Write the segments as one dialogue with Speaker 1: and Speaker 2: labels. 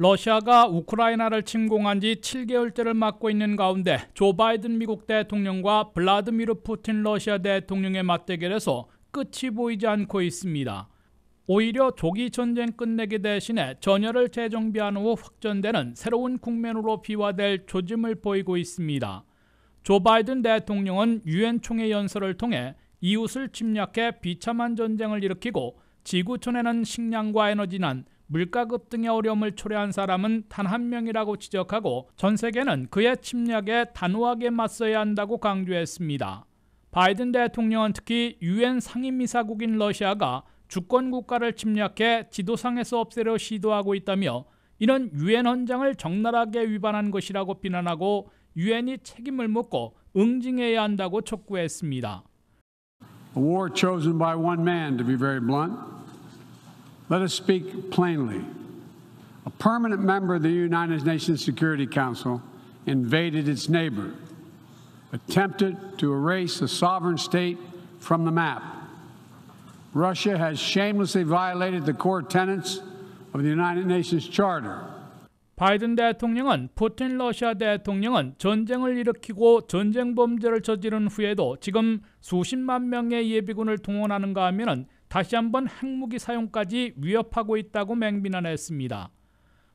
Speaker 1: 러시아가 우크라이나를 침공한 지 7개월째를 맞고 있는 가운데 조 바이든 미국 대통령과 블라드미르 푸틴 러시아 대통령의 맞대결에서 끝이 보이지 않고 있습니다. 오히려 조기 전쟁 끝내기 대신에 전열을 재정비한 후 확전되는 새로운 국면으로 비화될 조짐을 보이고 있습니다. 조 바이든 대통령은 유엔 총회 연설을 통해 이웃을 침략해 비참한 전쟁을 일으키고 지구촌에는 식량과 에너지난, 물가 급등의 어려움을 초래한 사람은 단 한 명이라고 지적하고 전 세계는 그의 침략에 단호하게 맞서야 한다고 강조했습니다. 바이든 대통령은 특히 유엔 상임이사국인 러시아가 주권 국가를 침략해 지도상에서 없애려 시도하고 있다며 이는 유엔 헌장을 적나라하게 위반한 것이라고 비난하고 유엔이 책임을 묻고 응징해야 한다고 촉구했습니다.
Speaker 2: A war chosen by one man, to be very blunt. Let us speak plainly. A permanent member of the United Nations Security Council invaded its neighbor, attempted to erase a sovereign state from the map. Russia has shamelessly violated the core tenets of the United Nations Charter.
Speaker 1: 바이든 대통령은 푸틴 러시아 대통령은 전쟁을 일으키고 전쟁 범죄를 저지른 후에도 지금 수십만 명의 예비군을 동원하는가 하면은 다시 한번 핵무기 사용까지 위협하고 있다고 맹비난했습니다.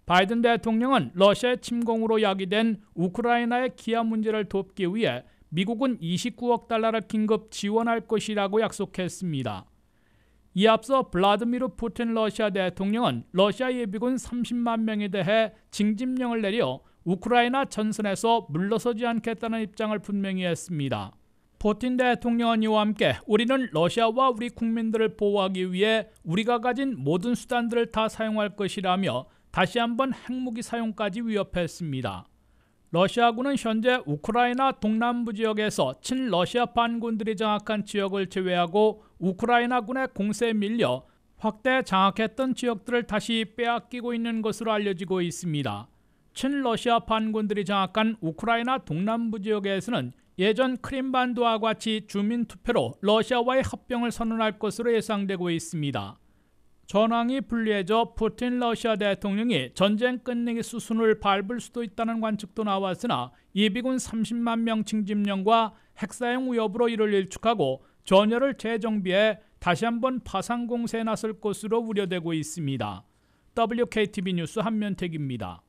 Speaker 1: 바이든 대통령은 러시아의 침공으로 야기된 우크라이나의 기아 문제를 돕기 위해 미국은 29억 달러를 긴급 지원할 것이라고 약속했습니다. 이 앞서 블라드미르 푸틴 러시아 대통령은 러시아 예비군 30만 명에 대해 징집령을 내려 우크라이나 전선에서 물러서지 않겠다는 입장을 분명히 했습니다. 포틴 대통령은 이와 함께 우리는 러시아와 우리 국민들을 보호하기 위해 우리가 가진 모든 수단들을 다 사용할 것이라며 다시 한번 핵무기 사용까지 위협했습니다. 러시아군은 현재 우크라이나 동남부 지역에서 친러시아 반군들이 장악한 지역을 제외하고 우크라이나군의 공세에 밀려 확대 장악했던 지역들을 다시 빼앗기고 있는 것으로 알려지고 있습니다. 친러시아 반군들이 장악한 우크라이나 동남부 지역에서는 예전 크림반도와 같이 주민투표로 러시아와의 합병을 선언할 것으로 예상되고 있습니다. 전황이 불리해져 푸틴 러시아 대통령이 전쟁 끝내기 수순을 밟을 수도 있다는 관측도 나왔으나 예비군 30만 명 징집령과 핵사용 위협으로 이를 일축하고 전열을 재정비해 다시 한번 파상 공세에 나설 것으로 우려되고 있습니다. WKTV 뉴스 한면택입니다.